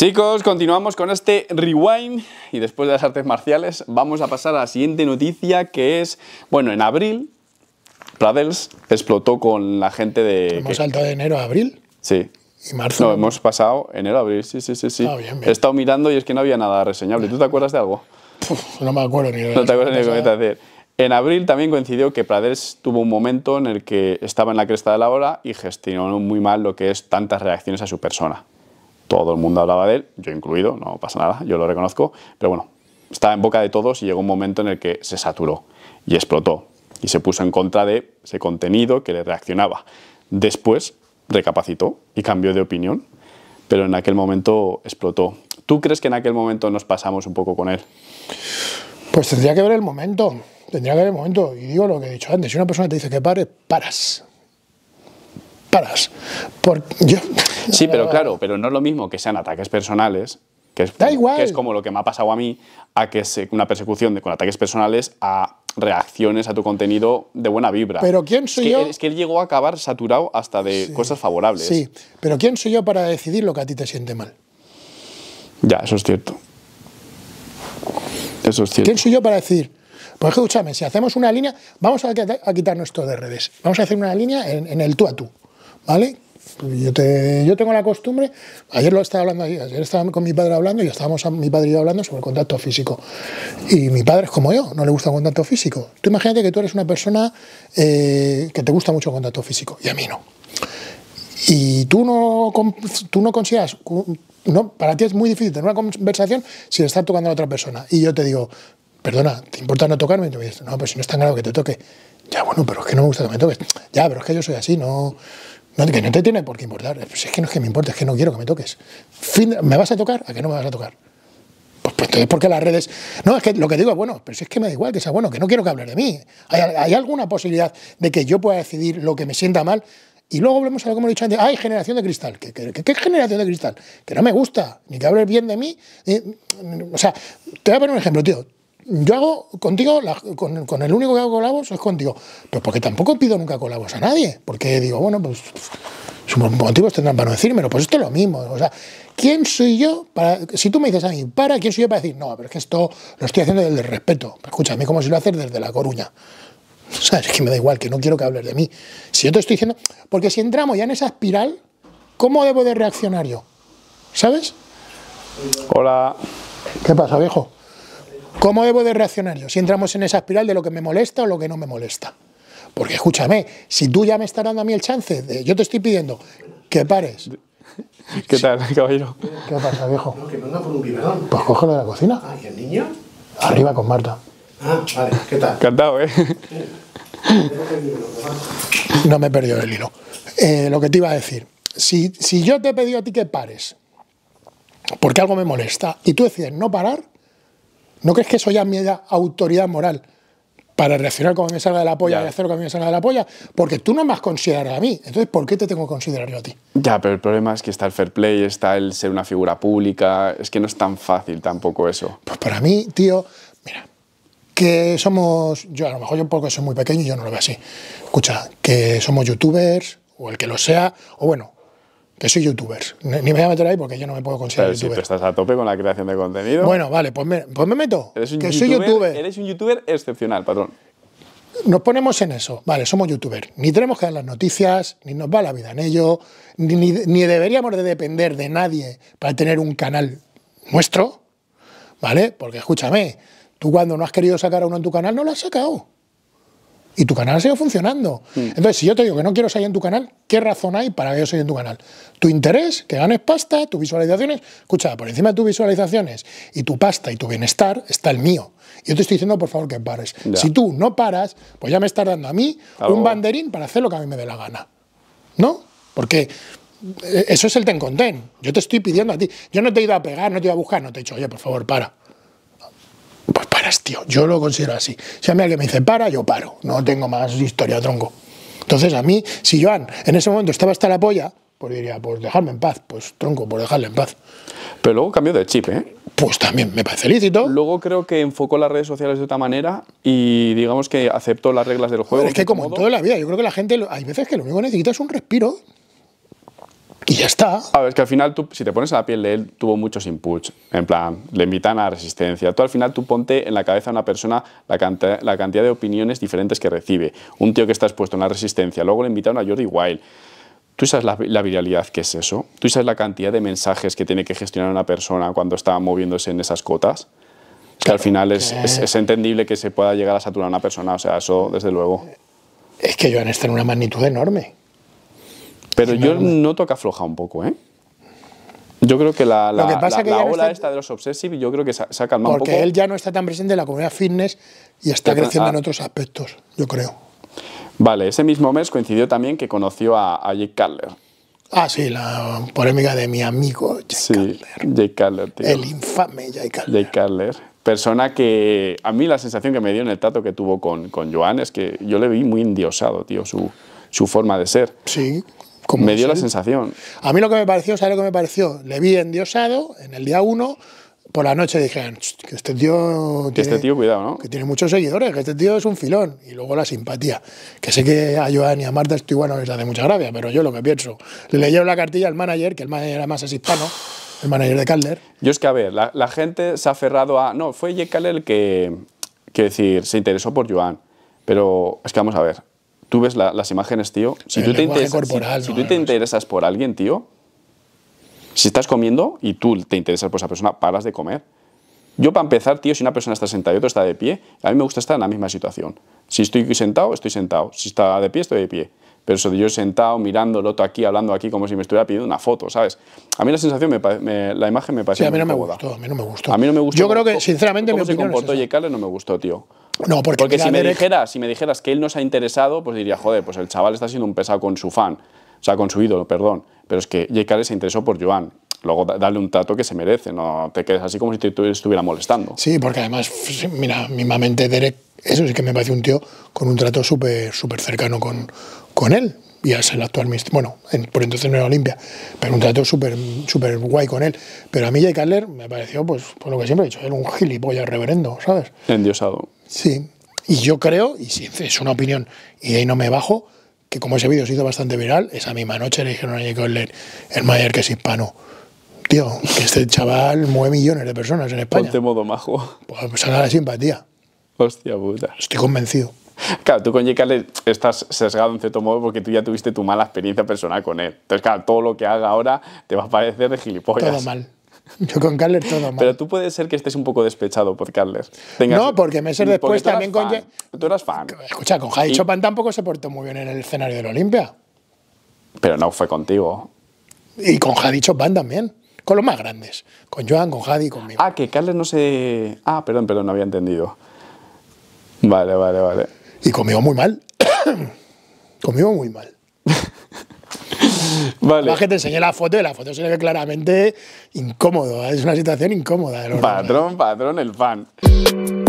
Chicos, continuamos con este rewind y después de las artes marciales vamos a pasar a la siguiente noticia que es, bueno, en abril Pradels explotó con la gente de... Hemos saltado de enero a abril. Sí. Y marzo. No, hemos pasado enero a abril, sí, sí, sí. sí. Ah, He estado mirando y es que no había nada reseñable. ¿Tú te acuerdas de algo? no me acuerdo ni de No te acuerdas ni de qué decir. En abril también coincidió que Pradels tuvo un momento en el que estaba en la cresta de la ola y gestionó muy mal lo que es tantas reacciones a su persona todo el mundo hablaba de él, yo incluido, no pasa nada, yo lo reconozco, pero bueno, estaba en boca de todos y llegó un momento en el que se saturó y explotó y se puso en contra de ese contenido que le reaccionaba. Después recapacitó y cambió de opinión, pero en aquel momento explotó. ¿Tú crees que en aquel momento nos pasamos un poco con él? Pues tendría que ver el momento, tendría que ver el momento. Y digo lo que he dicho antes, si una persona te dice que pares, paras paras. yo, sí, pero claro, pero no es lo mismo que sean ataques personales, que es, igual. Que es como lo que me ha pasado a mí, a que se, una persecución de, con ataques personales a reacciones a tu contenido de buena vibra. Pero ¿quién soy yo? Es que él llegó a acabar saturado hasta de cosas favorables. Sí, pero ¿quién soy yo para decidir lo que a ti te siente mal? Ya, eso es cierto. Eso es cierto. ¿Quién soy yo para decir? Pues escúchame, si hacemos una línea, vamos a quitarnos esto de redes. Vamos a hacer una línea en el tú a tú. ¿vale? Yo, te, yo tengo la costumbre, ayer lo estaba hablando, ayer estaba con mi padre hablando y estábamos mi padre y yo hablando sobre el contacto físico. Y mi padre es como yo, no le gusta el contacto físico. Tú imagínate que tú eres una persona eh, que te gusta mucho el contacto físico y a mí no. Y tú no, tú no consideras, no, para ti es muy difícil tener una conversación si le tocando a otra persona. Y yo te digo, perdona, ¿te importa no tocarme? Y tú me dices, no, pues si no es tan grave que te toque. Ya, bueno, pero es que no me gusta que me toques. Ya, pero es que yo soy así, no... No, que no te tiene por qué importar. Pues es que no es que me importe, es que no quiero que me toques. ¿Me vas a tocar? ¿A que no me vas a tocar? Pues, pues entonces, porque las redes? No, es que lo que digo es bueno, pero si es que me da igual que sea bueno, que no quiero que hable de mí. ¿Hay, alguna posibilidad de que yo pueda decidir lo que me sienta mal? Y luego volvemos a lo que hemos dicho antes. ¡Ay, ah, generación de cristal! ¿Qué, generación de cristal? Que no me gusta, ni que hables bien de mí. Eh, o sea, te voy a poner un ejemplo, tío yo hago contigo, con, el único que hago colabos es contigo. Pero porque tampoco pido nunca colabos a nadie. Porque digo, bueno, pues sus motivos tendrán para no decírmelo. Pues esto es lo mismo. O sea, ¿quién soy yo para.? Si tú me dices a mí, para, ¿quién soy yo para decir, no, pero es que esto lo estoy haciendo desde el respeto? escucha, a como si lo haces desde La Coruña. O sea, es que me da igual, que no quiero que hables de mí. Si yo te estoy diciendo. Porque si entramos ya en esa espiral, ¿cómo debo de reaccionar yo? ¿Sabes? Hola. ¿Qué pasa, viejo? ¿Cómo debo de reaccionar yo si entramos en esa espiral de lo que me molesta o lo que no me molesta? Porque escúchame, si tú ya me estás dando a mí el chance, yo te estoy pidiendo que pares. ¿Qué tal, caballero? ¿Qué pasa, viejo? No, que anda por un biberón. Pues cógelo de la cocina. Ah, el niño? Arriba con Marta. Ah, vale, ¿qué tal? Encantado, ¿eh? No me he perdido el hilo. Eh, lo que te iba a decir, si yo te he pedido a ti que pares, porque algo me molesta, y tú decides no parar, ¿No crees que soy ya me autoridad moral para reaccionar como me salga de la polla y hacer lo que a mí me salga de la polla? Porque tú no me has considerado a mí. Entonces, ¿por qué te tengo que considerar yo a ti? Ya, pero el problema es que está el fair play, está el ser una figura pública. Es que no es tan fácil tampoco eso. Pues para mí, tío, mira, que somos. Yo a lo mejor yo porque soy muy pequeño y yo no lo veo así. Escucha, que somos youtubers o el que lo sea, o bueno, que soy youtuber. Ni me voy a meter ahí porque yo no me puedo considerar Pero youtuber. estás a tope con la creación de contenido. Bueno, vale, pues me, pues meto. que soy youtuber. Eres un youtuber excepcional, patrón. Nos ponemos en eso, vale, somos youtuber. Ni tenemos que dar las noticias, ni nos va la vida en ello, ni, ni deberíamos de depender de nadie para tener un canal nuestro, ¿vale? Porque escúchame, tú cuando no has querido sacar a uno en tu canal no lo has sacado y tu canal sigue funcionando. Mm. Entonces, si yo te digo que no quiero salir en tu canal, ¿qué razón hay para que yo salga en tu canal? Tu interés, que ganes pasta, tus visualizaciones. Escucha, por encima de tus visualizaciones y tu pasta y tu bienestar está el mío. Yo te estoy diciendo, por favor, que pares. Si tú no paras, pues ya me estás dando a mí un banderín para hacer lo que a mí me dé la gana. ¿No? Porque eh, eso es el ten con ten. Yo te estoy pidiendo a ti. Yo no te he ido a pegar, no te he ido a buscar, no te he dicho, oye, por favor, para tío. Yo lo considero así. Si a mí alguien me dice para, yo paro. No tengo más historia, tronco. Entonces, a mí, si Joan en ese momento estaba hasta la polla, pues diría, pues dejarme en paz. Pues tronco, por dejarle en paz. Pero luego cambió de chip, ¿eh? Pues también me parece lícito. Luego creo que enfocó las redes sociales de otra manera y digamos que aceptó las reglas del juego. es que como en toda la vida, yo creo que la gente, hay veces que lo único que necesita es un respiro. Y ya está. A ver, es que al final, tú, si te pones a la piel de él, tuvo muchos inputs. En plan, le invitan a resistencia. Tú al final, tú ponte en la cabeza a una persona la, cantidad de opiniones diferentes que recibe. Un tío que está expuesto en la resistencia, luego le invitan a Jordi Wild. Tú sabes la, viralidad que es eso. Tú sabes la cantidad de mensajes que tiene que gestionar una persona cuando está moviéndose en esas cotas. que al final es, entendible que se pueda llegar a saturar a una persona. O sea, eso desde luego. Es que Joan está en una magnitud enorme. Pero yo noto que afloja un poco, ¿eh? Yo creo que la, la, la ola está... esta de los obsessive, yo creo que se ha calmado un poco. Porque él ya no está tan presente en la comunidad fitness y está creciendo en ah. otros aspectos, yo creo. Vale, ese mismo mes coincidió también que conoció a, Jake Carler. Ah, sí, la polémica de mi amigo Jake sí, Jake tío. El infame Jake Carler. Jake Carler. Persona que a mí la sensación que me dio en el trato que tuvo con, con Joan es que yo le vi muy endiosado, tío, su, su forma de ser. Sí me dio la sensación. A mí lo que me pareció, ¿sabes lo que me pareció? Le vi endiosado en el día 1, por la noche dije, que este tío... Tiene, que este tío, cuidado, ¿no? Que tiene muchos seguidores, que este tío es un filón. Y luego la simpatía. Que sé que a Joan y a Marta estoy bueno, les hace mucha gracia, pero yo lo que pienso. Le leyeron la cartilla al manager, que el manager más es hispano, el manager de Calder. Yo es que, a ver, la, gente se ha aferrado a... No, fue Jekyll el que, que decir, se interesó por Joan. Pero es que vamos a ver, tú ves las imágenes, tío. Si, tú te, interesas, por alguien, tío, si estás comiendo y tú te interesas por esa persona, paras de comer. Yo, para empezar, tío, si una persona está sentada y otra está de pie, a mí me gusta estar en la misma situación. Si estoy sentado, estoy sentado. Si está de pie, estoy de pie. Pero si yo yo sentado, mirando el otro aquí, hablando aquí, como si me estuviera pidiendo una foto, ¿sabes? A mí la sensación, la imagen me parece Sí, a mí no me a mí no me gustó. A mí no me gustó. Yo creo que, sinceramente, mi se es no me gustó, tío. No, porque, si, me dijeras, si me dijeras que él no se ha interesado, pues diría, joder, pues el chaval está siendo un pesado con su fan, o sea, con su ídolo, perdón. Pero es que J.K. se interesó por Joan. Luego dale un trato que se merece, no te quedes así como si te estuviera molestando. Sí, porque además, mira, mismamente Derek, eso sí que me parece un tío con un trato súper súper cercano con, con él y es el actual bueno, por entonces no era Olimpia, pero un trato súper super guay con él. Pero a mí Jay me pareció, pues, por lo que siempre he dicho, era un gilipollas reverendo, ¿sabes? Endiosado. Sí, y yo creo, y si es una opinión, y ahí no me bajo, que como ese vídeo se hizo bastante viral, esa misma noche le dijeron a Jake el, el mayor que es hispano. Tío, que este chaval mueve millones de personas en España. Ponte modo majo. Pues, pues a la simpatía. Hostia puta. Estoy convencido. Claro, tú con J.K. estás sesgado en cierto modo porque tú ya tuviste tu mala experiencia personal con él. Entonces, claro, todo lo que haga ahora te va a parecer de gilipollas. Todo mal. Yo con Carles todo mal. Pero tú puedes ser que estés un poco despechado por Carles. no, porque meses después también con. Tú eras fan. Escucha, con Javi Chopin tampoco se portó muy bien en el escenario de la Olimpia. Pero no fue contigo. Y con Javi Chopin también. Con los más grandes. Con Joan, con Javi, conmigo. Ah, que Carles no se. Ah, perdón, perdón, no había entendido. Vale, vale, vale. Y conmigo muy mal. conmigo muy mal. Vale. gente te enseñé la foto y la foto se le ve claramente incómodo. ¿eh? Es una situación incómoda. Patrón, patrón, el fan.